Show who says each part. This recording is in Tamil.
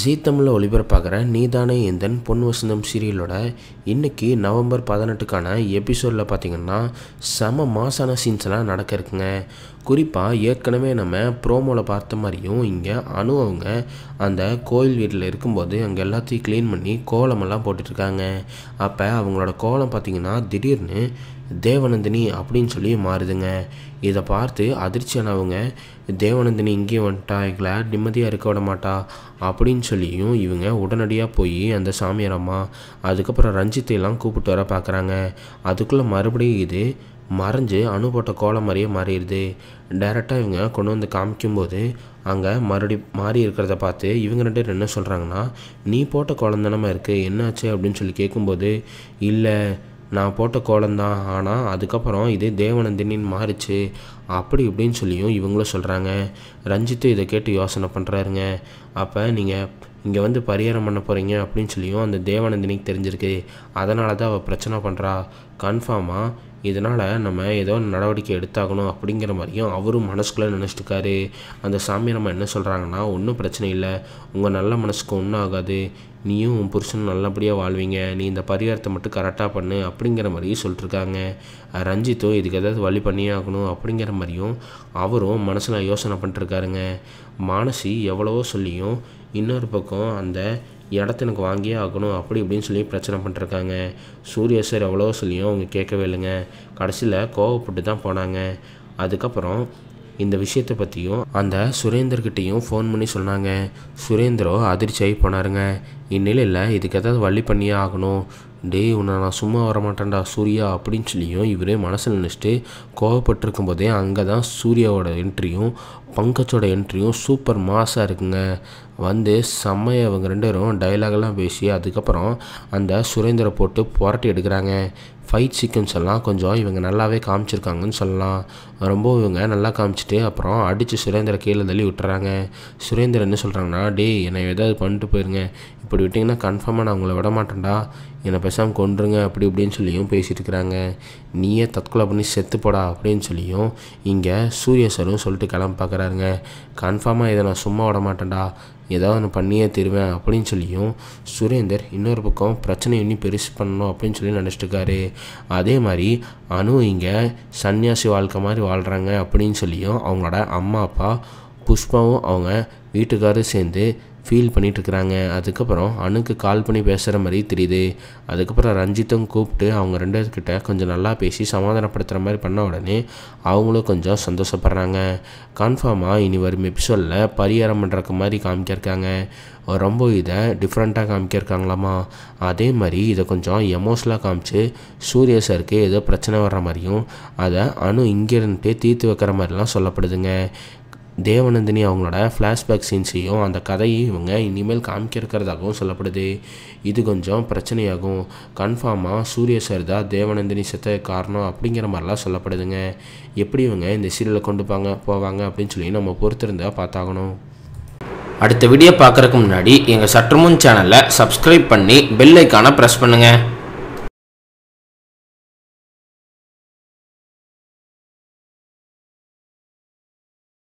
Speaker 1: ஜி தமிழில் ஒளிபரப்பாகிற நீதானே எந்தன் பொன் வசந்தம் சீரியலோட இன்றைக்கி நவம்பர் பதினெட்டுக்கான எபிசோடில் பார்த்திங்கன்னா செம மாசான சீன்ஸ்லாம் நடக்க இருக்குங்க குறிப்பாக ஏற்கனவே நம்ம ப்ரோமோவில் பார்த்த மாதிரியும் இங்கே அணு அவங்க அந்த கோயில் வீட்டில் இருக்கும்போது அங்கே எல்லாத்தையும் க்ளீன் பண்ணி கோலமெல்லாம் போட்டுட்ருக்காங்க அப்போ அவங்களோட கோலம் பார்த்திங்கன்னா திடீர்னு தேவநந்தினி அப்படின்னு சொல்லி மாறுதுங்க இதை பார்த்து அதிர்ச்சியானவங்க தேவநந்தினி இங்கேயும் வந்துட்டா எங்களை நிம்மதியாக இருக்க விட மாட்டா அப்படின்னு சொல்லியும் இவங்க உடனடியாக போய் அந்த சாமியாரம்மா அதுக்கப்புறம் ரஞ்சித்தையெல்லாம் கூப்பிட்டு வர பார்க்குறாங்க அதுக்குள்ளே மறுபடியும் இது மறைஞ்சு அணு போட்ட கோலம் மாதிரியே மாறிடுது டைரெக்டாக இவங்க கொண்டு வந்து காமிக்கும்போது அங்கே மறுபடி மாறி இருக்கிறத பார்த்து இவங்க ரெண்டு பேர் என்ன சொல்கிறாங்கன்னா நீ போட்ட கோலம் தானே இருக்குது என்னாச்சு அப்படின்னு சொல்லி கேட்கும்போது இல்லை நான் போட்ட கோலந்தான் ஆனால் அதுக்கப்புறம் இதே தேவநந்தினின்னு மாறிச்சு அப்படி இப்படின்னு சொல்லியும் இவங்களும் சொல்கிறாங்க ரஞ்சித்து இதை கேட்டு யோசனை பண்ணுறாருங்க அப்போ நீங்கள் இங்கே வந்து பரிகாரம் பண்ண போகிறீங்க அப்படின்னு சொல்லியும் அந்த தேவானந்தினிக்கு தெரிஞ்சிருக்கு அதனால தான் அவள் பிரச்சனை பண்ணுறா கன்ஃபார்மாக இதனால் நம்ம ஏதோ நடவடிக்கை எடுத்தாகணும் அப்படிங்கிற மாதிரியும் அவரும் மனசுக்குள்ளே நினச்சிட்டுக்காரு அந்த சாமி நம்ம என்ன சொல்கிறாங்கன்னா ஒன்றும் பிரச்சனை இல்லை உங்கள் நல்ல மனசுக்கு ஒன்றும் ஆகாது நீயும் உன் புருஷனும் நல்லபடியாக வாழ்வீங்க நீ இந்த பரிகாரத்தை மட்டும் கரெக்டாக பண்ணு அப்படிங்கிற மாதிரியும் சொல்லிட்டுருக்காங்க ரஞ்சித்தும் இதுக்கு ஏதாவது வழி பண்ணியே ஆகணும் அப்படிங்கிற மாதிரியும் அவரும் மனசில் யோசனை பண்ணிட்டுருக்காருங்க மானசி எவ்வளவோ சொல்லியும் இன்னொரு பக்கம் அந்த இடத்த எனக்கு வாங்கியே ஆகணும் அப்படி இப்படின்னு சொல்லி பிரச்சனை பண்ணிட்டுருக்காங்க சூரிய சார் எவ்வளவோ சொல்லியும் அவங்க கேட்கவே இல்லைங்க கடைசியில் கோவப்பட்டு தான் போனாங்க அதுக்கப்புறம் இந்த விஷயத்தை பற்றியும் அந்த சுரேந்தர்கிட்டையும் ஃபோன் பண்ணி சொன்னாங்க சுரேந்தரோ அதிர்ச்சியாகி போனாருங்க இந்நிலையில் இதுக்கு ஏதாவது வழி பண்ணியே ஆகணும் டேய் உன்னை நான் சும்மா வரமாட்டேன்டா சூர்யா அப்படின்னு சொல்லியும் இவரே மனசில் நினச்சிட்டு கோவப்பட்டிருக்கும் போதே அங்கே தான் சூர்யாவோட என்ட்ரியும் பங்கஜோட என்ட்ரியும் சூப்பர் மாஸாக இருக்குங்க வந்து செம்மையை அவங்க ரெண்டு பேரும் டைலாக்லாம் பேசி அதுக்கப்புறம் அந்த சுரேந்தரை போட்டு புரட்டி எடுக்கிறாங்க ஃபைட் சீக்வன்ஸ் எல்லாம் கொஞ்சம் இவங்க நல்லாவே காமிச்சிருக்காங்கன்னு சொல்லலாம் ரொம்ப இவங்க நல்லா காமிச்சிட்டு அப்புறம் அடித்து சுரேந்திர கீழே தள்ளி விட்டுறாங்க சுரேந்திரன் என்ன சொல்கிறாங்கன்னா டே என்னை ஏதாவது பண்ணிட்டு போயிருங்க இப்படி விட்டிங்கன்னா கன்ஃபார்மாக நான் உங்களை விட மாட்டேன்டா என்னை பேசாமல் கொண்டுருங்க அப்படி இப்படின்னு சொல்லியும் பேசிகிட்டு இருக்கிறாங்க நீயே தற்கொலை பண்ணி செத்துப்படா அப்படின்னு சொல்லியும் இங்கே சூரிய சரும் சொல்லிட்டு கிளம்ப பார்க்குறாருங்க கன்ஃபார்மாக இதை நான் சும்மா விட மாட்டேன்டா ஏதாவது ஒன்று பண்ணியே தருவேன் அப்படின்னு சொல்லியும் சுரேந்தர் இன்னொரு பக்கம் பிரச்சனை இன்னும் பெருசு பண்ணணும் அப்படின்னு சொல்லி நினச்சிட்டுருக்காரு அதே மாதிரி அணு இங்கே சன்னியாசி வாழ்க்கை மாதிரி வாழ்கிறாங்க அப்படின்னு சொல்லியும் அவங்களோட அம்மா அப்பா புஷ்பாவும் அவங்க வீட்டுக்காரும் சேர்ந்து ஃபீல் பண்ணிகிட்ருக்குறாங்க அதுக்கப்புறம் அணுக்கு கால் பண்ணி பேசுகிற மாதிரி தெரியுது அதுக்கப்புறம் ரஞ்சித்தும் கூப்பிட்டு அவங்க ரெண்டு கிட்ட கொஞ்சம் நல்லா பேசி சமாதானப்படுத்துகிற மாதிரி பண்ண உடனே அவங்களும் கொஞ்சம் சந்தோஷப்படுறாங்க கன்ஃபார்மாக இனி வரும் எபிசோடில் பரிகாரம் பண்ணுறக்கு மாதிரி காமிக்கிருக்காங்க ரொம்ப இதை டிஃப்ரெண்ட்டாக காமிக்கிருக்காங்களாமா அதே மாதிரி இதை கொஞ்சம் எமோஷ்னலாக காமிச்சு சூரிய சருக்கு ஏதோ பிரச்சனை வர்ற மாதிரியும் அதை அணு இங்கே இருந்துட்டு தீர்த்து வைக்கிற மாதிரிலாம் சொல்லப்படுதுங்க தேவநந்தினி அவங்களோட ஃப்ளாஷ்பேக் சீன்ஸையும் அந்த கதையும் இவங்க இனிமேல் காமிக்கிறக்கிறதாகவும் சொல்லப்படுது இது கொஞ்சம் பிரச்சனையாகும் கன்ஃபார்மாக சூரிய சார் தான் தேவநந்தினி செத்த காரணம் அப்படிங்கிற மாதிரிலாம் சொல்லப்படுதுங்க எப்படி இவங்க இந்த சீரியலை கொண்டு போங்க போவாங்க அப்படின்னு சொல்லி நம்ம பொறுத்திருந்தா பார்த்தாகணும் அடுத்த வீடியோ பார்க்குறதுக்கு முன்னாடி எங்கள் சற்றுமுன் சேனலை சப்ஸ்கிரைப் பண்ணி பெல்லைக்கான ப்ரெஸ் பண்ணுங்கள்